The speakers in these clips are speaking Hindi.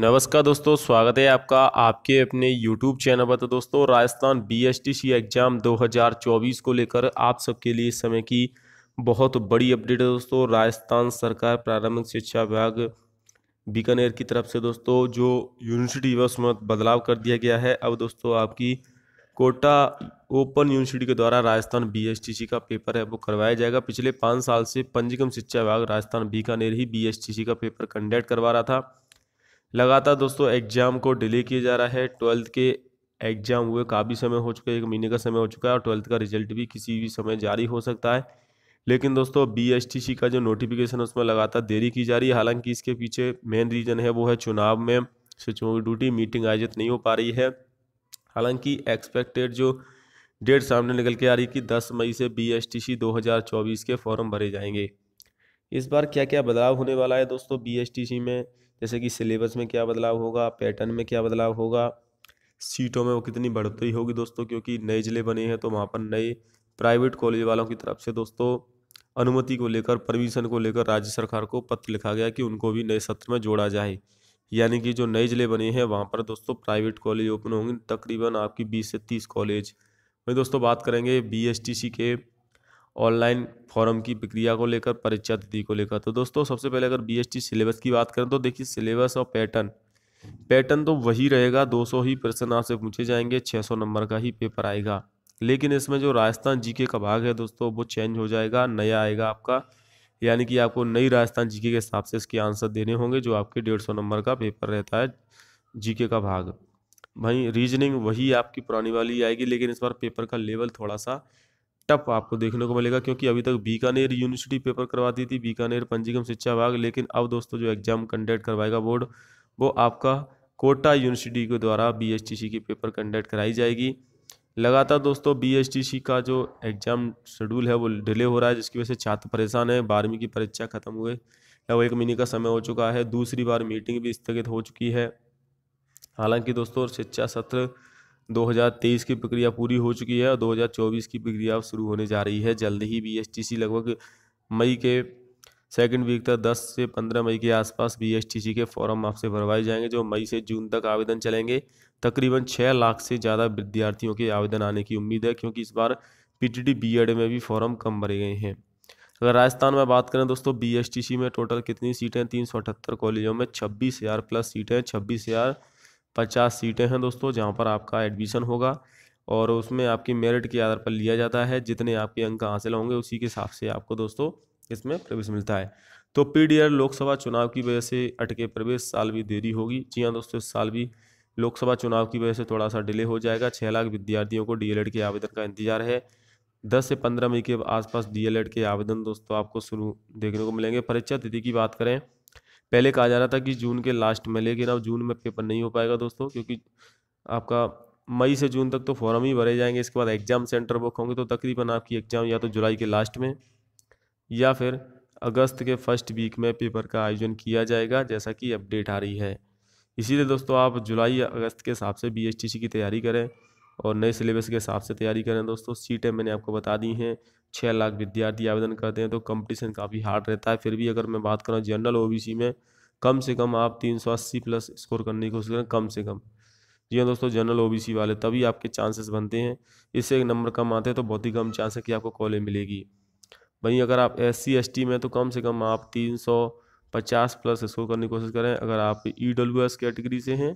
नमस्कार दोस्तों स्वागत है आपका आपके अपने YouTube चैनल पर तो दोस्तों Rajasthan B S T C exam 2024 को लेकर आप सबके लिए इस समय की बहुत बड़ी अपडेट है दोस्तों राजस्थान सरकार प्रारंभिक शिक्षा विभाग बीकानेर की तरफ से दोस्तों जो यूनिवर्सिटी है उसमें बदलाव कर दिया गया है अब दोस्तों आपकी कोटा ओपन यूनिवर्सिटी के द्वारा राजस्थान बी का पेपर है वो करवाया जाएगा पिछले पाँच साल से पंजीकम शिक्षा विभाग राजस्थान बीकानेर ही बी का पेपर कंडक्ट करवा रहा था लगातार दोस्तों एग्ज़ाम को डिले किया जा रहा है ट्वेल्थ के एग्ज़ाम हुए काफ़ी समय हो चुका है एक महीने का समय हो चुका है और ट्वेल्थ का रिजल्ट भी किसी भी समय जारी हो सकता है लेकिन दोस्तों बी का जो नोटिफिकेशन है उसमें लगातार देरी की जा रही है हालांकि इसके पीछे मेन रीज़न है वो है चुनाव में सचिवों की ड्यूटी मीटिंग आयोजित नहीं हो पा रही है हालांकि एक्सपेक्टेड जो डेट सामने निकल के आ रही कि 10 मई से बी एस टी सी दो हज़ार चौबीस के फॉर्म भरे जाएंगे इस बार क्या क्या बदलाव होने वाला है दोस्तों बी एस टी सी में जैसे कि सिलेबस में क्या बदलाव होगा पैटर्न में क्या बदलाव होगा सीटों में वो कितनी बढ़ोतरी होगी दोस्तों क्योंकि नए ज़िले बने हैं तो वहाँ पर नए प्राइवेट कॉलेज वालों की तरफ से दोस्तों अनुमति को लेकर परमिशन को लेकर राज्य सरकार को पत्र लिखा गया कि उनको भी नए सत्र में जोड़ा जाए यानी कि जो नए ज़िले बने हैं वहाँ पर दोस्तों प्राइवेट कॉलेज ओपन होंगे तकरीबन आपकी बीस से तीस कॉलेज वहीं दोस्तों बात करेंगे बी के ऑनलाइन फॉरम की प्रक्रिया को लेकर परीक्षा तिथि को लेकर तो दोस्तों सबसे पहले अगर बी सिलेबस की बात करें तो देखिए सिलेबस और पैटर्न पैटर्न तो वही रहेगा 200 ही प्रश्न आपसे पूछे जाएंगे 600 नंबर का ही पेपर आएगा लेकिन इसमें जो राजस्थान जीके का भाग है दोस्तों वो चेंज हो जाएगा नया आएगा आपका यानी कि आपको नई राजस्थान जीके के हिसाब से इसके आंसर देने होंगे जो आपके डेढ़ सौ नंबर का पेपर रहता है जीके का भाग भाई रीजनिंग वही आपकी पुरानी वाली आएगी लेकिन इस बार पेपर का लेवल थोड़ा सा टफ आपको देखने को मिलेगा क्योंकि अभी तक बीकानेर यूनिवर्सिटी पेपर करवाती थी बीकानेर पंजीगम शिक्षा विभाग लेकिन अब दोस्तों जो एग्ज़ाम कंडक्ट करवाएगा बोर्ड वो आपका कोटा यूनिवर्सिटी के द्वारा बी की पेपर कंडक्ट कराई जाएगी लगातार दोस्तों बी का जो एग्ज़ाम शेड्यूल है वो डिले हो रहा है जिसकी वजह से छात्र परेशान है बारहवीं की परीक्षा खत्म हुए लगभग एक महीने का समय हो चुका है दूसरी बार मीटिंग भी स्थगित हो चुकी है हालांकि दोस्तों शिक्षा सत्र 2023 की प्रक्रिया पूरी हो चुकी है और 2024 की प्रक्रिया अब शुरू होने जा रही है जल्द ही बी लगभग मई के सेकेंड वीक तक 10 से 15 मई के आसपास बी के फॉर्म आपसे भरवाए जाएंगे जो मई से जून तक आवेदन चलेंगे तकरीबन 6 लाख से ज़्यादा विद्यार्थियों के आवेदन आने की उम्मीद है क्योंकि इस बार पी बीएड में भी फॉर्म कम भरे गए हैं अगर राजस्थान में बात करें दोस्तों बी में टोटल कितनी सीटें तीन सौ अठहत्तर कॉलेजों में छब्बीस हज़ार प्लस सीटें छब्बीस हज़ार पचास सीटें हैं दोस्तों जहाँ पर आपका एडमिशन होगा और उसमें आपकी मेरिट के आधार पर लिया जाता है जितने आपके अंक हासिल होंगे उसी के हिसाब से आपको दोस्तों इसमें प्रवेश मिलता है तो पी लोकसभा चुनाव की वजह से अटके प्रवेश साल भी देरी होगी जी हाँ दोस्तों इस साल भी लोकसभा चुनाव की वजह से थोड़ा सा डिले हो जाएगा छः लाख विद्यार्थियों को डी के आवेदन का इंतजार है दस से पंद्रह मई के आसपास डी के आवेदन दोस्तों आपको शुरू देखने को मिलेंगे परीक्षा तिथि की बात करें पहले कहा जा रहा था कि जून के लास्ट में लेकिन अब जून में पेपर नहीं हो पाएगा दोस्तों क्योंकि आपका मई से जून तक तो फॉर्म ही भरे जाएंगे इसके बाद एग्ज़ाम सेंटर बुक होंगे तो तकरीबन आपकी एग्ज़ाम या तो जुलाई के लास्ट में या फिर अगस्त के फर्स्ट वीक में पेपर का आयोजन किया जाएगा जैसा कि अपडेट आ रही है इसीलिए दोस्तों आप जुलाई अगस्त के हिसाब से बी की तैयारी करें और नए सिलेबस के हिसाब से तैयारी करें दोस्तों सीटें मैंने आपको बता दी हैं छः लाख विद्यार्थी आवेदन करते हैं तो कंपटीशन काफ़ी हार्ड रहता है फिर भी अगर मैं बात करूँ जनरल ओ में कम से कम आप तीन सौ अस्सी प्लस स्कोर करने की कोशिश करें कम से कम जी हाँ दोस्तों जनरल ओबीसी वाले तभी आपके चांसेस बनते हैं इससे एक नंबर कम आते हैं तो बहुत ही कम चांस है कि आपको कॉलेज मिलेगी वहीं अगर आप एस सी में तो कम से कम आप तीन सौ पचास प्लस स्कोर करने की कोशिश करें अगर आप ई डब्ल्यू एस कैटेगरी से हैं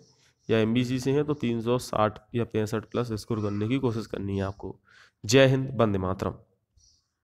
या एम से हैं तो 360 या पैंसठ प्लस स्कोर करने की कोशिश करनी है आपको जय हिंद बंदे मातरम